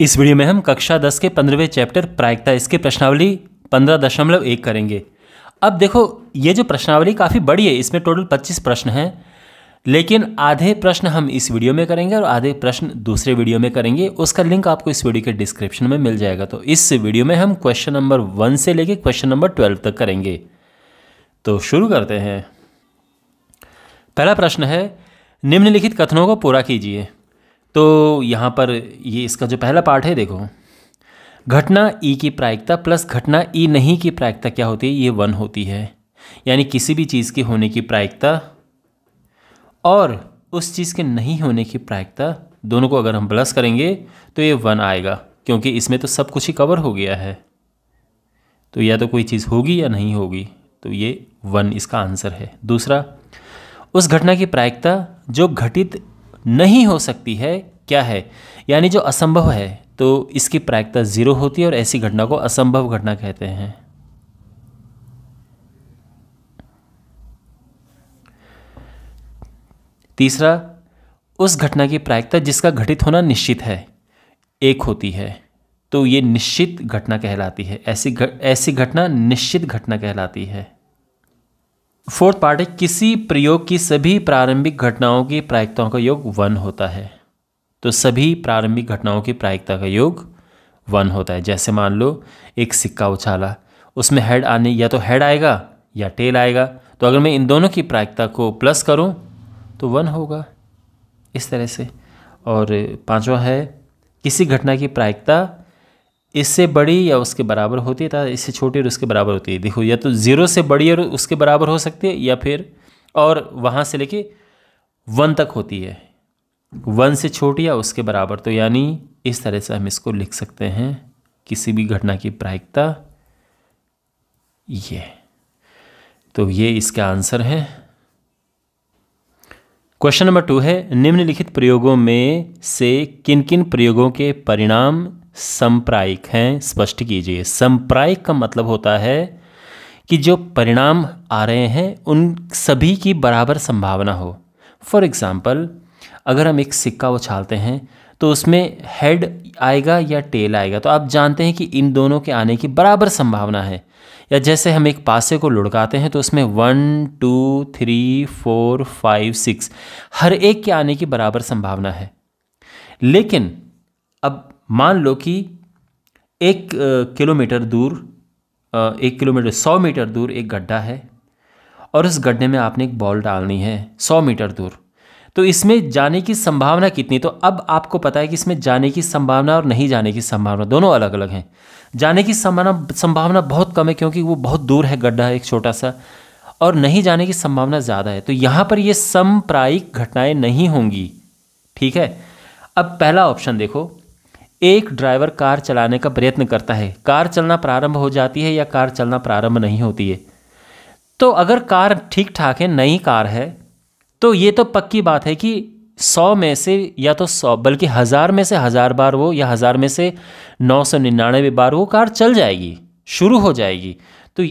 इस वीडियो में हम कक्षा दस के पंद्रहवें चैप्टर प्रायिकता इसके प्रश्नावली पंद्रह दशमलव एक करेंगे अब देखो ये जो प्रश्नावली काफ़ी बड़ी है इसमें टोटल पच्चीस प्रश्न हैं लेकिन आधे प्रश्न हम इस वीडियो में करेंगे और आधे प्रश्न दूसरे वीडियो में करेंगे उसका लिंक आपको इस वीडियो के डिस्क्रिप्शन में मिल जाएगा तो इस वीडियो में हम क्वेश्चन नंबर वन से लेकर क्वेश्चन नंबर ट्वेल्व तक करेंगे तो शुरू करते हैं पहला प्रश्न है निम्नलिखित कथनों को पूरा कीजिए तो यहाँ पर ये इसका जो पहला पार्ट है देखो घटना ई की प्रायिकता प्लस घटना ई नहीं की प्रायिकता क्या होती है ये वन होती है यानी किसी भी चीज़ के होने की प्रायिकता और उस चीज़ के नहीं होने की प्रायिकता दोनों को अगर हम प्लस करेंगे तो ये वन आएगा क्योंकि इसमें तो सब कुछ ही कवर हो गया है तो या तो कोई चीज़ होगी या नहीं होगी तो ये वन इसका आंसर है दूसरा उस घटना की प्रायिकता जो घटित नहीं हो सकती है क्या है यानी जो असंभव है तो इसकी प्रायिकता ज़ीरो होती है और ऐसी घटना को असंभव घटना कहते हैं तीसरा उस घटना की प्रायिकता जिसका घटित होना निश्चित है एक होती है तो ये निश्चित घटना कहलाती है ऐसी ऐसी घटना निश्चित घटना कहलाती है फोर्थ पार्ट है किसी प्रयोग की सभी प्रारंभिक घटनाओं की प्रायिकताओं का योग वन होता है तो सभी प्रारंभिक घटनाओं की प्रायिकता का योग वन होता है जैसे मान लो एक सिक्का उछाला उसमें हेड आने या तो हेड आएगा या टेल आएगा तो अगर मैं इन दोनों की प्रायिकता को प्लस करूं तो वन होगा इस तरह से और पांचवा है किसी घटना की प्रायिकता इससे बड़ी या उसके बराबर होती है तथा इससे छोटी और उसके बराबर होती है देखो या तो ज़ीरो से बड़ी और उसके बराबर हो सकती है या फिर और वहाँ से लेके वन तक होती है वन से छोटी या उसके बराबर तो यानी इस तरह से हम इसको लिख सकते हैं किसी भी घटना की प्रायिकता ये तो ये इसका आंसर है क्वेश्चन नंबर टू है निम्नलिखित प्रयोगों में से किन किन प्रयोगों के परिणाम संप्रायिक हैं स्पष्ट कीजिए संप्रायिक का मतलब होता है कि जो परिणाम आ रहे हैं उन सभी की बराबर संभावना हो फॉर एग्जाम्पल अगर हम एक सिक्का उछालते हैं तो उसमें हेड आएगा या टेल आएगा तो आप जानते हैं कि इन दोनों के आने की बराबर संभावना है या जैसे हम एक पासे को लुढ़काते हैं तो उसमें one two three four five six हर एक के आने की बराबर संभावना है लेकिन अब मान लो कि एक किलोमीटर दूर एक किलोमीटर सौ मीटर दूर एक गड्ढा है और उस गड्ढे में आपने एक बॉल डालनी है सौ मीटर दूर तो इसमें जाने की संभावना कितनी तो अब आपको पता है कि इसमें जाने की संभावना और नहीं जाने की संभावना दोनों अलग अलग हैं जाने की संभावना संभावना बहुत कम है क्योंकि वो बहुत दूर है गड्ढा एक छोटा सा और नहीं जाने की संभावना ज़्यादा है तो यहाँ पर ये समप्रायिक घटनाएं नहीं होंगी ठीक है अब पहला ऑप्शन देखो एक ड्राइवर कार चलाने का प्रयत्न करता है कार चलना प्रारंभ हो जाती है या कार चलना प्रारंभ नहीं होती है तो अगर कार ठीक ठाक है नई कार है तो ये तो पक्की बात है कि सौ में से या तो सौ बल्कि हज़ार में से हज़ार बार वो या हज़ार में से नौ सौ निन्यानवे बार वो कार चल जाएगी शुरू हो जाएगी तो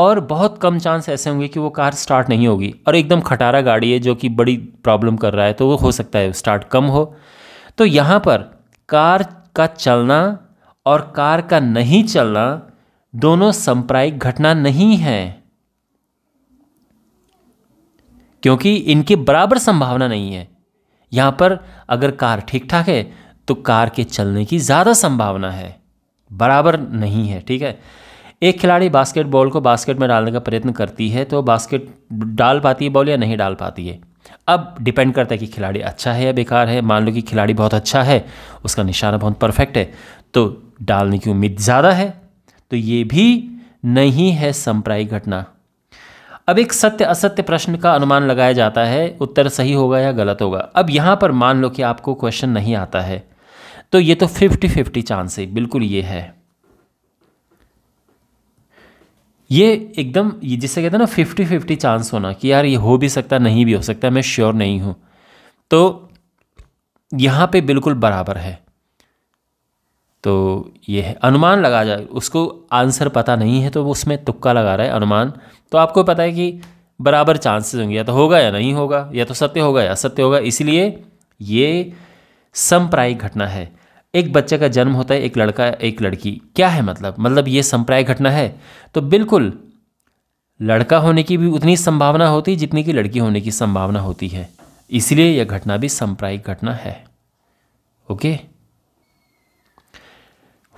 और बहुत कम चांस ऐसे होंगे कि वो कार स्टार्ट नहीं होगी और एकदम खटारा गाड़ी है जो कि बड़ी प्रॉब्लम कर रहा है तो वो हो सकता है स्टार्ट कम हो तो यहाँ पर कार का चलना और कार का नहीं चलना दोनों संप्रायिक घटना नहीं है क्योंकि इनकी बराबर संभावना नहीं है यहाँ पर अगर कार ठीक ठाक है तो कार के चलने की ज़्यादा संभावना है बराबर नहीं है ठीक है एक खिलाड़ी बास्केटबॉल को बास्केट में डालने का प्रयत्न करती है तो बास्केट डाल पाती है बॉल या नहीं डाल पाती है अब डिपेंड करता है कि खिलाड़ी अच्छा है या बेकार है मान लो कि खिलाड़ी बहुत अच्छा है उसका निशाना बहुत परफेक्ट है तो डालने की उम्मीद ज़्यादा है तो ये भी नहीं है संप्रायिक घटना अब एक सत्य असत्य प्रश्न का अनुमान लगाया जाता है उत्तर सही होगा या गलत होगा अब यहाँ पर मान लो कि आपको क्वेश्चन नहीं आता है तो ये तो फिफ्टी फिफ्टी चांस है बिल्कुल ये है ये एकदम ये जिसे कहते हैं ना फिफ्टी फिफ्टी चांस होना कि यार ये हो भी सकता नहीं भी हो सकता मैं श्योर नहीं हूँ तो यहाँ पे बिल्कुल बराबर है तो ये है अनुमान लगा जाए उसको आंसर पता नहीं है तो वो उसमें तुक्का लगा रहा है अनुमान तो आपको पता है कि बराबर चांसेस होंगे या तो होगा या नहीं होगा या तो सत्य होगा या सत्य होगा इसलिए ये संप्रायिक घटना है एक बच्चे का जन्म होता है एक लड़का एक लड़की क्या है मतलब मतलब ये संप्रायिक घटना है तो बिल्कुल लड़का होने की भी उतनी संभावना होती जितनी कि लड़की होने की संभावना होती है इसलिए यह घटना भी संप्रायिक घटना है ओके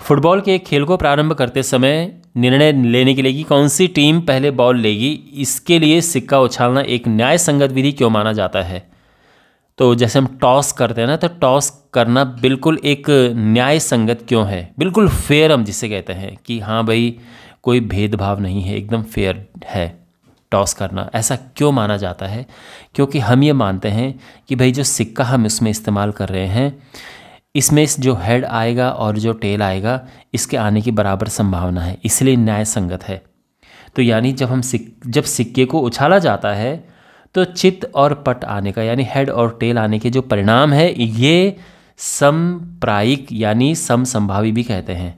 फुटबॉल के खेल को प्रारंभ करते समय निर्णय लेने के लिए कि कौन सी टीम पहले बॉल लेगी इसके लिए सिक्का उछालना एक न्याय संगत विधि क्यों माना जाता है तो जैसे हम टॉस करते हैं ना तो टॉस करना बिल्कुल एक न्याय संगत क्यों है बिल्कुल फेयर हम जिसे कहते हैं कि हाँ भाई कोई भेदभाव नहीं है एकदम फेयर है टॉस करना ऐसा क्यों माना जाता है क्योंकि हम ये मानते हैं कि भाई जो सिक्का हम इसमें इस्तेमाल कर रहे हैं इसमें जो हेड आएगा और जो टेल आएगा इसके आने की बराबर संभावना है इसलिए न्याय संगत है तो यानी जब हम सिक जब सिक्के को उछाला जाता है तो चित और पट आने का यानी हेड और टेल आने के जो परिणाम है ये प्रायिक यानी समसंभावी भी कहते हैं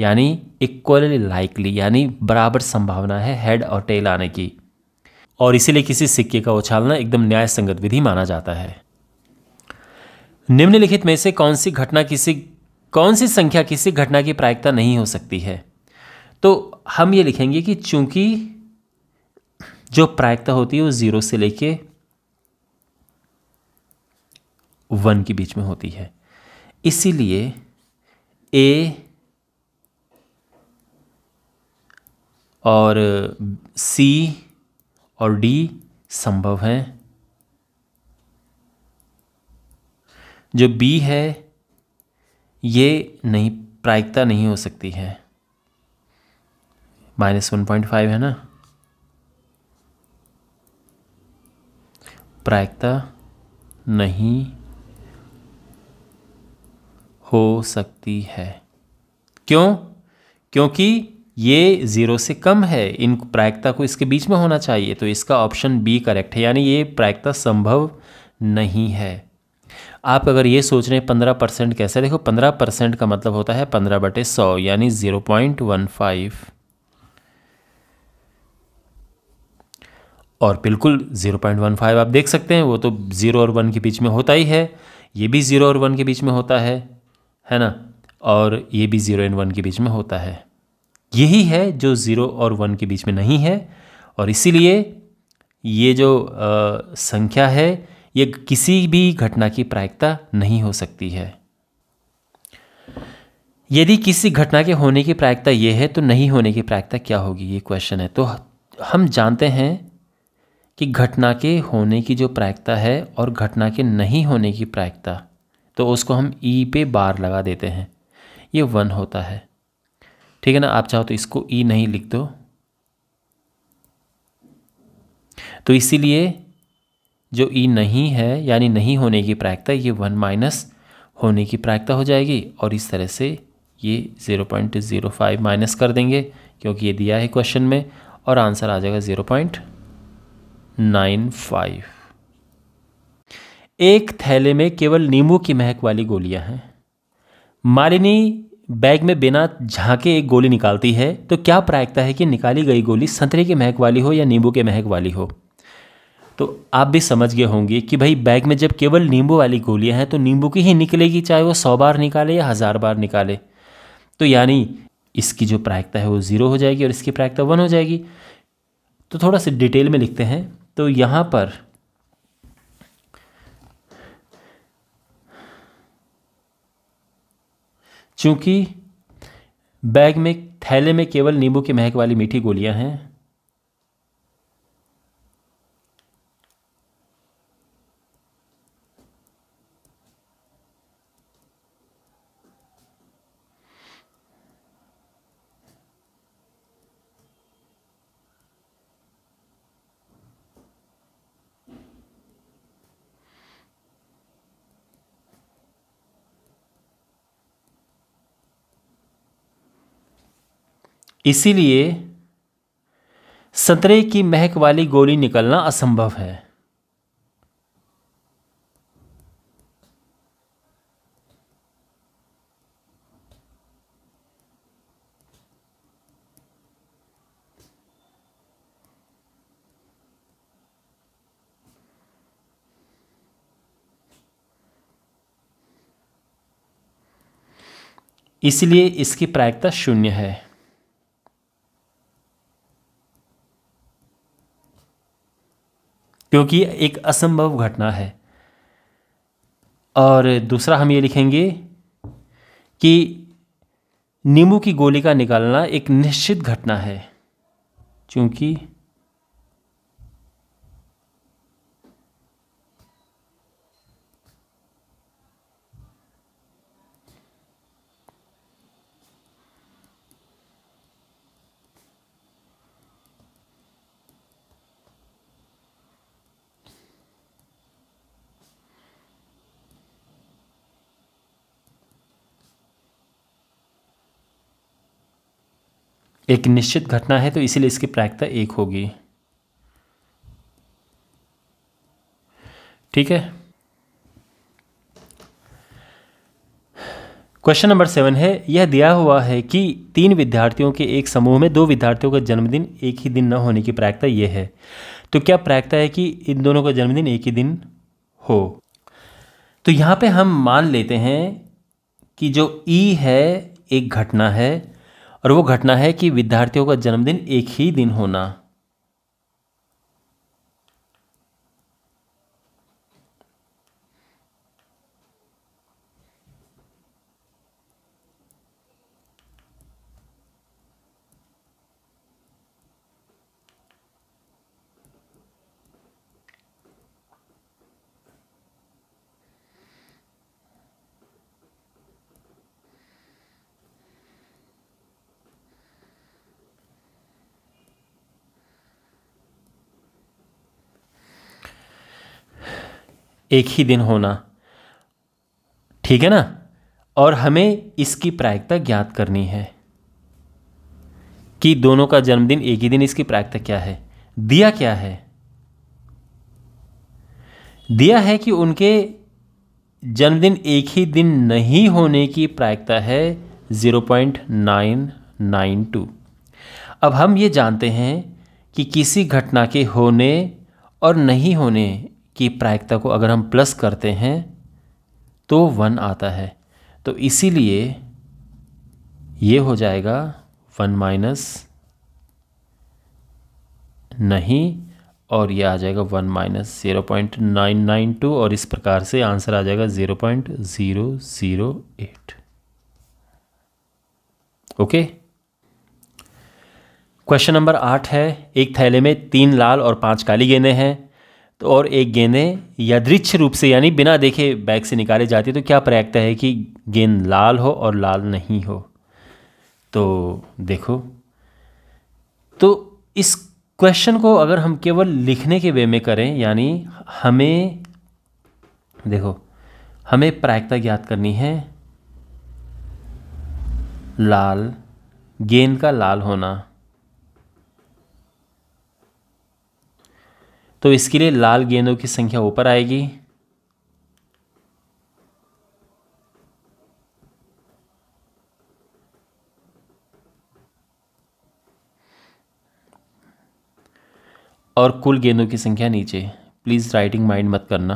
यानी इक्वली लाइकली यानी बराबर संभावना है हेड और टेल आने की और इसीलिए किसी सिक्के का उछालना एकदम न्याय संगत विधि माना जाता है निम्नलिखित में से कौन सी घटना किसी कौन सी संख्या किसी घटना की प्रायिकता नहीं हो सकती है तो हम ये लिखेंगे कि चूंकि जो प्रायिकता होती है वो ज़ीरो से लेके वन के बीच में होती है इसीलिए ए और सी और डी संभव हैं जो बी है ये नहीं प्रायिकता नहीं हो सकती है माइनस वन पॉइंट फाइव है ना प्रायिकता नहीं हो सकती है क्यों क्योंकि ये ज़ीरो से कम है इन प्रायिकता को इसके बीच में होना चाहिए तो इसका ऑप्शन बी करेक्ट है यानी ये प्रायिकता संभव नहीं है आप अगर ये सोच रहे हैं पंद्रह परसेंट कैसे देखो पंद्रह परसेंट का मतलब होता है पंद्रह बटे सौ यानी ज़ीरो पॉइंट वन फाइव और बिल्कुल ज़ीरो पॉइंट वन फाइव आप देख सकते हैं वो तो ज़ीरो और वन के बीच में होता ही है ये भी ज़ीरो और वन के बीच में होता है है ना और ये भी ज़ीरो एंड वन के बीच में होता है यही है जो ज़ीरो और वन के बीच में नहीं है और इसीलिए ये जो आ, संख्या है ये किसी भी घटना की प्रायिकता नहीं हो सकती है यदि किसी घटना के होने की प्रायिकता यह है तो नहीं होने की प्रायिकता क्या होगी ये क्वेश्चन है तो हम जानते हैं कि घटना के होने की जो प्रायिकता है और घटना के नहीं होने की प्रायिकता तो उसको हम ई e पे बार लगा देते हैं ये वन होता है ठीक है ना आप चाहो तो इसको ई e नहीं लिख दो तो इसीलिए जो ई e नहीं है यानी नहीं होने की प्रायिकता ये वन माइनस होने की प्रायिकता हो जाएगी और इस तरह से ये zero point zero five minus कर देंगे क्योंकि ये दिया है क्वेश्चन में और आंसर आ जाएगा ज़ीरो पॉइंट नाइन फाइव एक थैले में केवल नींबू की महक वाली गोलियां हैं मालिनी बैग में बिना झांके एक गोली निकालती है तो क्या प्रायिकता है कि निकाली गई गोली संतरे की महक वाली हो या नींबू के महक वाली हो तो आप भी समझ गए होंगे कि भाई बैग में जब केवल नींबू वाली गोलियां हैं तो नींबू की ही निकलेगी चाहे वो सौ बार निकाले या हज़ार बार निकाले तो यानी इसकी जो प्रायिकता है वो ज़ीरो हो जाएगी और इसकी प्रायिकता वन हो जाएगी तो थोड़ा सा डिटेल में लिखते हैं तो यहाँ पर चूंकि बैग में थैले में केवल नींबू की महक वाली मीठी गोलियां हैं इसीलिए सतरे की महक वाली गोली निकलना असंभव है इसलिए इसकी प्रायिकता शून्य है क्योंकि एक असंभव घटना है और दूसरा हम ये लिखेंगे कि नींबू की गोली का निकालना एक निश्चित घटना है क्योंकि एक निश्चित घटना है तो इसीलिए इसकी प्रायिकता एक होगी ठीक है क्वेश्चन नंबर सेवन है यह दिया हुआ है कि तीन विद्यार्थियों के एक समूह में दो विद्यार्थियों का जन्मदिन एक ही दिन न होने की प्रायिकता यह है तो क्या प्रायिकता है कि इन दोनों का जन्मदिन एक ही दिन हो तो यहां पे हम मान लेते हैं कि जो ई e है एक घटना है और वो घटना है कि विद्यार्थियों का जन्मदिन एक ही दिन होना एक ही दिन होना ठीक है ना और हमें इसकी प्रायिकता ज्ञात करनी है कि दोनों का जन्मदिन एक ही दिन इसकी प्रायिकता क्या है दिया क्या है दिया है कि उनके जन्मदिन एक ही दिन नहीं होने की प्रायिकता है 0.992 अब हम ये जानते हैं कि किसी घटना के होने और नहीं होने की प्रायिकता को अगर हम प्लस करते हैं तो वन आता है तो इसीलिए ये हो जाएगा वन माइनस नहीं और ये आ जाएगा one minus zero point nine nine two और इस प्रकार से आंसर आ जाएगा zero point zero zero eight okay question number आठ है एक थैले में तीन लाल और पांच काली गेंदें हैं तो और एक गेंदें यादृच्छ रूप से यानी बिना देखे बैग से निकाले जाती है तो क्या प्रयागता है कि गेंद लाल हो और लाल नहीं हो तो देखो तो इस क्वेश्चन को अगर हम केवल लिखने के वे में करें यानी हमें देखो हमें प्रायिकता ज्ञात करनी है लाल गेंद का लाल होना तो इसके लिए लाल गेंदों की संख्या ऊपर आएगी और कुल गेंदों की संख्या नीचे प्लीज़ राइटिंग माइंड मत करना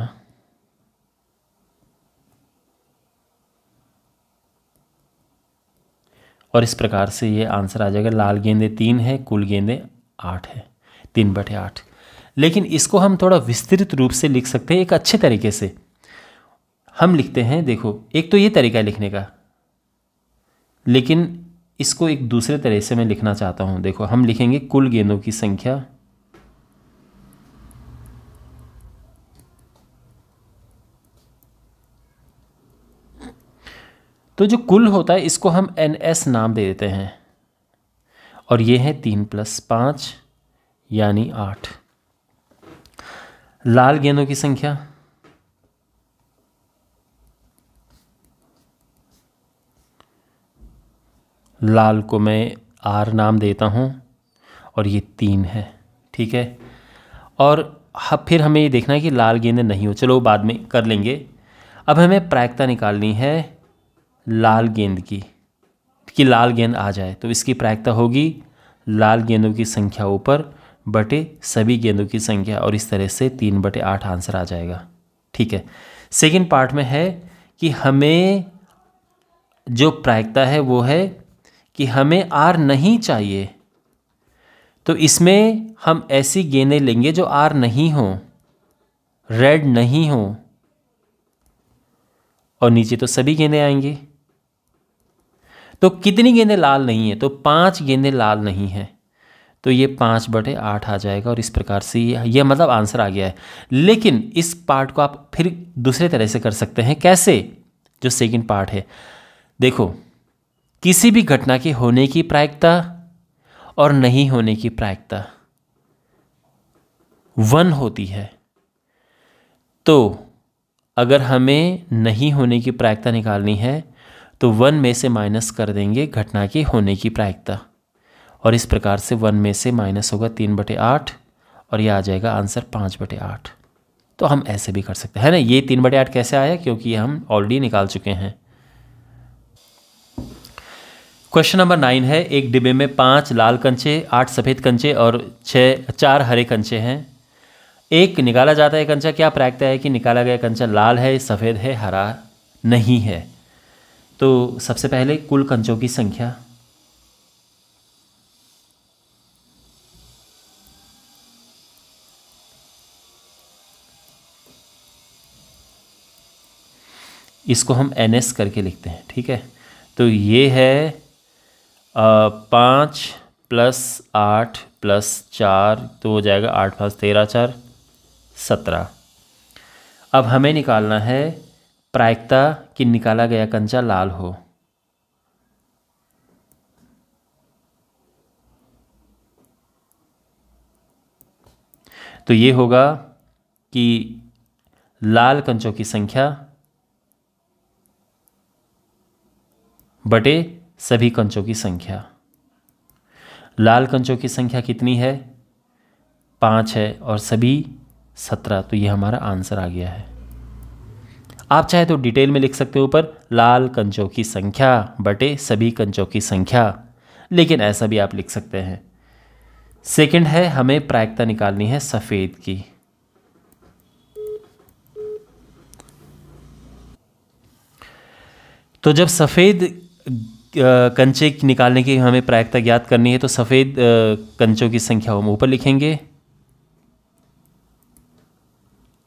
और इस प्रकार से ये आंसर आ जाएगा लाल गेंदे तीन है कुल गेंदे आठ है तीन बटे आठ लेकिन इसको हम थोड़ा विस्तृत रूप से लिख सकते हैं एक अच्छे तरीके से हम लिखते हैं देखो एक तो ये तरीका है लिखने का लेकिन इसको एक दूसरे तरह से मैं लिखना चाहता हूं देखो हम लिखेंगे कुल गेंदों की संख्या तो जो कुल होता है इसको हम एन एस नाम दे देते हैं और ये है तीन प्लस पांच यानी आठ लाल गेंदों की संख्या लाल को मैं आर नाम देता हूँ और ये तीन है ठीक है और फिर हमें ये देखना है कि लाल गेंदें नहीं हो चलो बाद में कर लेंगे अब हमें प्रायिकता निकालनी है लाल गेंद की कि लाल गेंद आ जाए तो इसकी प्रायिकता होगी लाल गेंदों की संख्या ऊपर बटे सभी गेंदों की संख्या और इस तरह से तीन बटे आठ आंसर आ जाएगा ठीक है सेकेंड पार्ट में है कि हमें जो प्रायिकता है वो है कि हमें आर नहीं चाहिए तो इसमें हम ऐसी गेंदें लेंगे जो आर नहीं हो रेड नहीं हो और नीचे तो सभी गेंदें आएंगे तो कितनी गेंदें लाल नहीं है तो पांच गेंदें लाल नहीं हैं तो ये पाँच बटे आठ आ जाएगा और इस प्रकार से ये, मतलब आंसर आ गया है लेकिन इस पार्ट को आप फिर दूसरे तरह से कर सकते हैं कैसे जो सेकंड पार्ट है देखो किसी भी घटना के होने की प्रायिकता और नहीं होने की प्रायिकता वन होती है तो अगर हमें नहीं होने की प्रायिकता निकालनी है तो वन में से माइनस कर देंगे घटना के होने की प्रायिकता और इस प्रकार से वन में से माइनस होगा तीन बटे आठ और ये आ जाएगा आंसर पाँच बटे आठ तो हम ऐसे भी कर सकते हैं ना ये तीन बटे आठ कैसे आया क्योंकि हम ऑलरेडी निकाल चुके हैं क्वेश्चन नंबर नाइन है एक डिब्बे में पांच लाल कंचे आठ सफ़ेद कंचे और छः चार हरे कंचे हैं एक निकाला जाता है कंचा क्या प्रायता है कि निकाला गया कंचा लाल है सफ़ेद है हरा नहीं है तो सबसे पहले कुल कंचों की संख्या इसको हम एन एस करके लिखते हैं ठीक है तो ये है पाँच प्लस आठ प्लस चार तो हो जाएगा आठ पाँच तेरह चार सत्रह अब हमें निकालना है प्रायिकता कि निकाला गया कंचा लाल हो तो ये होगा कि लाल कंचों की संख्या बटे सभी कंचों की संख्या लाल कंचों की संख्या कितनी है पाँच है और सभी सत्रह तो ये हमारा आंसर आ गया है आप चाहे तो डिटेल में लिख सकते हो ऊपर लाल कंचों की संख्या बटे सभी कंचों की संख्या लेकिन ऐसा भी आप लिख सकते हैं सेकंड है हमें प्रायिकता निकालनी है सफ़ेद की तो जब सफ़ेद कंचे निकालने की हमें प्रायिकता ज्ञात करनी है तो सफ़ेद कंचों की संख्या हम ऊपर लिखेंगे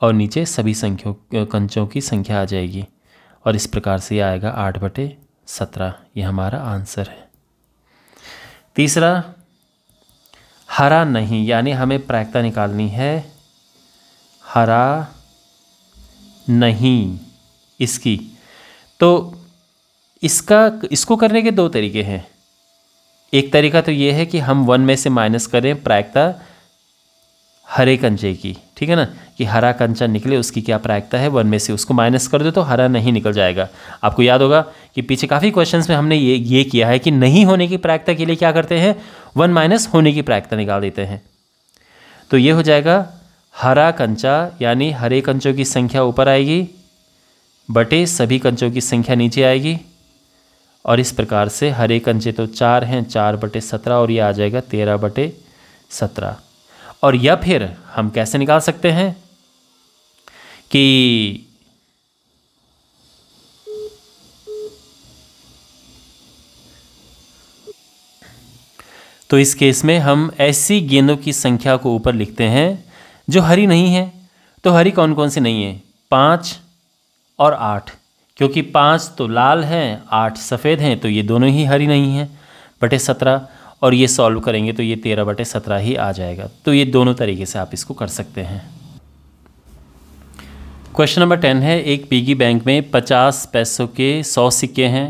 और नीचे सभी संख्यों कंचों की संख्या आ जाएगी और इस प्रकार से यह आएगा आठ बटे सत्रह ये हमारा आंसर है तीसरा हरा नहीं यानी हमें प्रायिकता निकालनी है हरा नहीं इसकी तो इसका इसको करने के दो तरीके हैं एक तरीका तो ये है कि हम वन में से माइनस करें प्रायिकता हरे कंचे की ठीक है ना कि हरा कंचा निकले उसकी क्या प्रायिकता है वन में से उसको माइनस कर दो तो हरा नहीं निकल जाएगा आपको याद होगा कि पीछे काफ़ी क्वेश्चंस में हमने ये ये किया है कि नहीं होने की प्रायिकता के लिए क्या करते हैं वन माइनस होने की प्रायिकता निकाल देते हैं तो ये हो जाएगा हरा कंचा यानी हरे कंचों की संख्या ऊपर आएगी बटे सभी कंचों की संख्या नीचे आएगी और इस प्रकार से हर एक अंचे तो चार हैं चार बटे सत्रह और ये आ जाएगा तेरह बटे सत्रह और या फिर हम कैसे निकाल सकते हैं कि तो इस केस में हम ऐसी गेंदों की संख्या को ऊपर लिखते हैं जो हरी नहीं है तो हरी कौन कौन सी नहीं है पाँच और आठ क्योंकि पाँच तो लाल हैं आठ सफ़ेद हैं तो ये दोनों ही हरी नहीं हैं बटे सत्रह और ये सॉल्व करेंगे तो ये तेरह बटे सत्रह ही आ जाएगा तो ये दोनों तरीके से आप इसको कर सकते हैं क्वेश्चन नंबर टेन है एक पीगी बैंक में पचास पैसों के सौ सिक्के हैं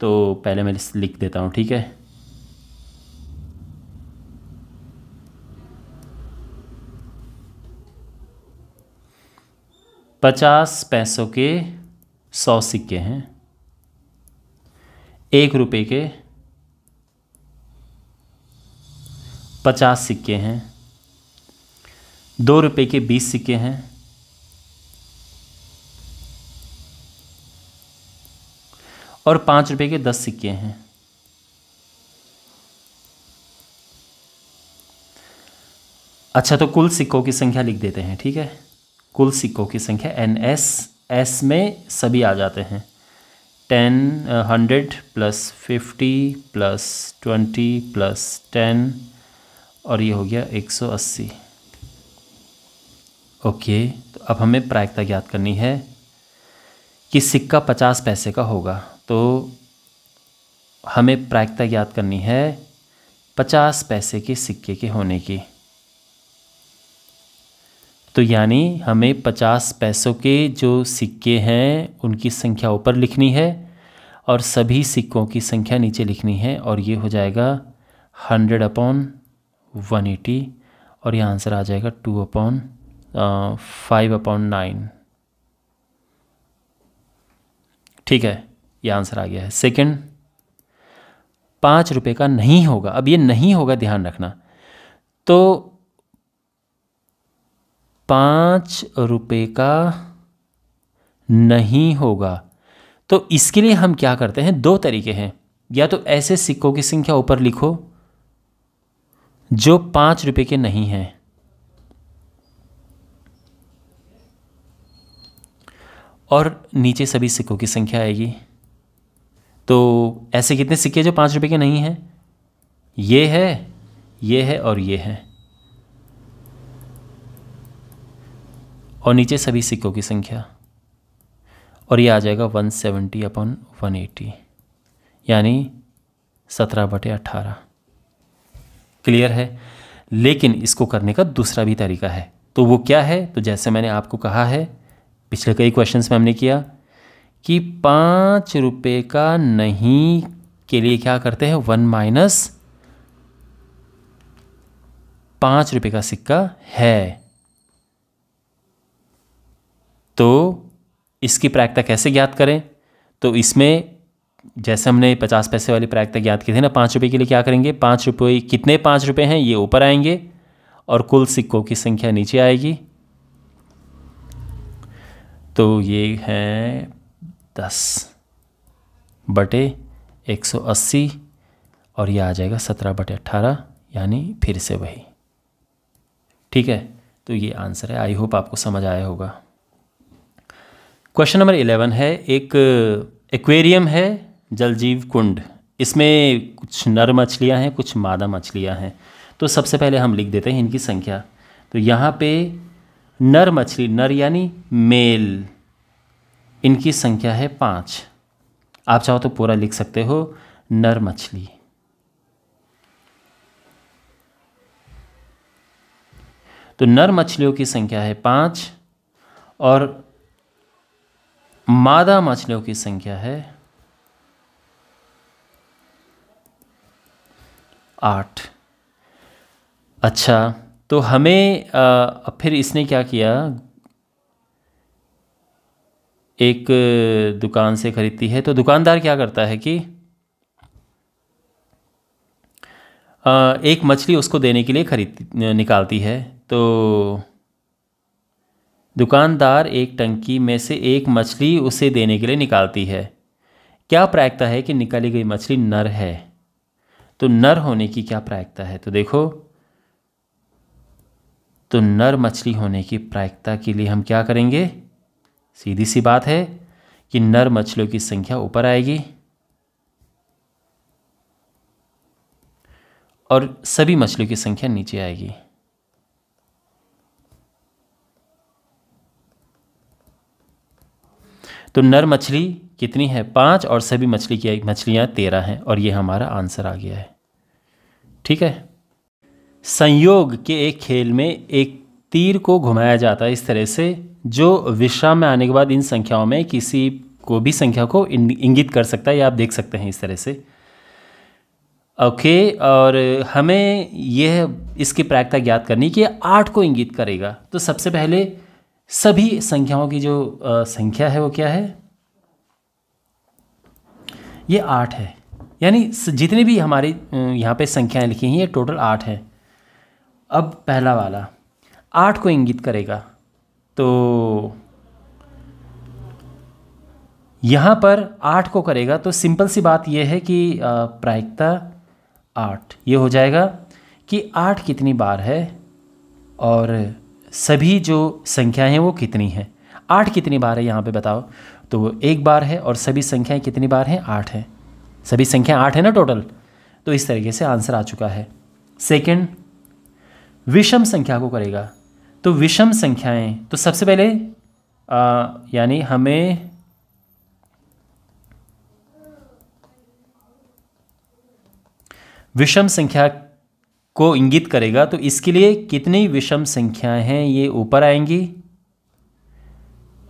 तो पहले मैं लिख देता हूँ ठीक है पचास पैसों के सौ सिक्के हैं एक रुपए के पचास सिक्के हैं दो रुपए के बीस सिक्के हैं और पाँच रुपए के दस सिक्के हैं अच्छा तो कुल सिक्कों की संख्या लिख देते हैं ठीक है कुल सिक्कों की संख्या एन एस एस में सभी आ जाते हैं ten hundred plus fifty plus twenty plus ten और ये हो गया एक सौ अस्सी ओके तो अब हमें प्रायिकता ज्ञात करनी है कि सिक्का पचास पैसे का होगा तो हमें प्रायिकता ज्ञात करनी है पचास पैसे के सिक्के के होने की तो यानी हमें पचास पैसों के जो सिक्के हैं उनकी संख्या ऊपर लिखनी है और सभी सिक्कों की संख्या नीचे लिखनी है और ये हो जाएगा हंड्रेड अपॉन वन एटी और यह आंसर आ जाएगा two upon five upon nine ठीक है ये आंसर आ गया है सेकंड पाँच रुपये का नहीं होगा अब ये नहीं होगा ध्यान रखना तो पाँच रुपये का नहीं होगा तो इसके लिए हम क्या करते हैं दो तरीके हैं या तो ऐसे सिक्कों की संख्या ऊपर लिखो जो पाँच रुपये के नहीं हैं और नीचे सभी सिक्कों की संख्या आएगी तो ऐसे कितने सिक्के जो पाँच रुपये के नहीं हैं ये है ये है और ये है और नीचे सभी सिक्कों की संख्या और ये आ जाएगा 170 सेवेंटी अपॉन वन यानी सत्रह बटे अट्ठारह क्लियर है लेकिन इसको करने का दूसरा भी तरीका है तो वो क्या है तो जैसे मैंने आपको कहा है पिछले कई क्वेश्चन में हमने किया कि पाँच रुपये का नहीं के लिए क्या करते हैं वन माइनस पाँच रुपये का सिक्का है तो इसकी प्रायिकता कैसे ज्ञात करें तो इसमें जैसे हमने पचास पैसे वाली प्रायिकता ज्ञात की थी ना पाँच रुपये के लिए क्या करेंगे पाँच रुपये कितने पाँच रुपये हैं ये ऊपर आएंगे और कुल सिक्कों की संख्या नीचे आएगी तो ये हैं दस बटे एक सौ अस्सी और ये आ जाएगा सत्रह बटे अट्ठारह यानी फिर से वही ठीक है तो ये आंसर है आई होप आपको समझ आया होगा क्वेश्चन नंबर इलेवन है एक एक्वेरियम uh, है जलजीव कुंड इसमें कुछ नर मछलियाँ हैं कुछ मादा मछलियाँ हैं तो सबसे पहले हम लिख देते हैं इनकी संख्या तो यहाँ पे नर मछली नर यानी मेल इनकी संख्या है पाँच आप चाहो तो पूरा लिख सकते हो नर मछली तो नर मछलियों की संख्या है पाँच और मादा मछलियों की संख्या है आठ अच्छा तो हमें आ, फिर इसने क्या किया एक दुकान से खरीदती है तो दुकानदार क्या करता है कि आ, एक मछली उसको देने के लिए खरीद निकालती है तो दुकानदार एक टंकी में से एक मछली उसे देने के लिए निकालती है क्या प्रायिकता है कि निकाली गई मछली नर है तो नर होने की क्या प्रायिकता है तो देखो तो नर मछली होने की प्रायिकता के लिए हम क्या करेंगे सीधी सी बात है कि नर मछलियों की संख्या ऊपर आएगी और सभी मछलियों की संख्या नीचे आएगी तो नर मछली कितनी है पाँच और सभी मछली की मछलियाँ तेरह हैं और ये हमारा आंसर आ गया है ठीक है संयोग के एक खेल में एक तीर को घुमाया जाता है इस तरह से जो विश्राम में आने के बाद इन संख्याओं में किसी को भी संख्या को इंगित कर सकता है या आप देख सकते हैं इस तरह से ओके और हमें यह इसकी प्रायिकता ज्ञात करनी कि आठ को इंगित करेगा तो सबसे पहले सभी संख्याओं की जो संख्या है वो क्या है ये आठ है यानी जितने भी हमारे यहाँ पे संख्याएं लिखी हैं ये टोटल आठ है अब पहला वाला आठ को इंगित करेगा तो यहाँ पर आठ को करेगा तो सिंपल सी बात यह है कि प्रायिकता आठ ये हो जाएगा कि आठ कितनी बार है और सभी जो संख्या हैं वो कितनी है आठ कितनी बार है यहाँ पे बताओ तो वो एक बार है और सभी संख्याएं कितनी बार हैं आठ हैं सभी संख्या आठ है ना टोटल तो इस तरीके से आंसर आ चुका है सेकंड विषम संख्या को करेगा तो विषम संख्याएं तो सबसे पहले यानी हमें विषम संख्या को इंगित करेगा तो इसके लिए कितनी विषम संख्याएं हैं ये ऊपर आएंगी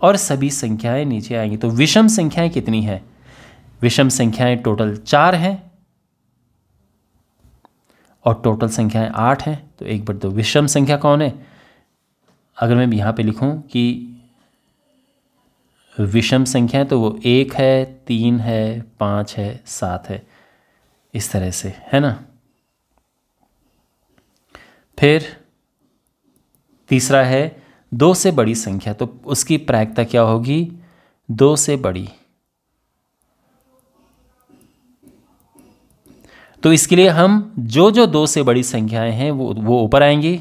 और सभी संख्याएं नीचे आएंगी तो विषम संख्याएं कितनी हैं विषम संख्याएं टोटल चार हैं और टोटल संख्याएं आठ हैं तो एक बार दो तो विषम संख्या कौन है अगर मैं यहां पे लिखूं कि विषम संख्या तो वो एक है तीन है पांच है सात है इस तरह से है ना फिर तीसरा है दो से बड़ी संख्या तो उसकी प्रायिकता क्या होगी दो से बड़ी तो इसके लिए हम जो जो दो से बड़ी संख्याएं हैं वो वो ऊपर आएंगी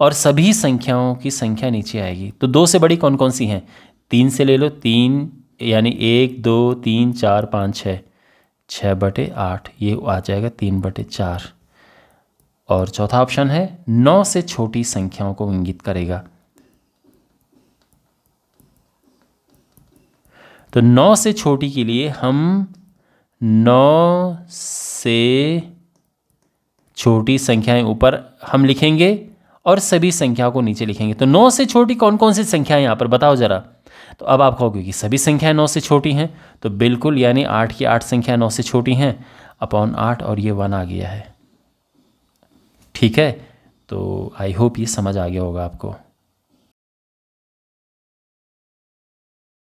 और सभी संख्याओं की संख्या नीचे आएगी तो दो से बड़ी कौन कौन सी हैं तीन से ले लो तीन यानी एक दो तीन चार पाँच छः छः बटे आठ ये आ जाएगा तीन बटे चार और चौथा ऑप्शन है नौ से छोटी संख्याओं को इंगित करेगा तो नौ से छोटी के लिए हम नौ से छोटी संख्याएं ऊपर हम लिखेंगे और सभी संख्याओं को नीचे लिखेंगे तो नौ से छोटी कौन कौन सी संख्याएं यहां पर बताओ ज़रा तो अब आप कहोगे कि सभी संख्याएं नौ से छोटी हैं तो बिल्कुल यानी आठ की आठ संख्या नौ से छोटी हैं अपॉन आठ और ये वन आ गया है ठीक है तो आई होप ये समझ आ गया होगा आपको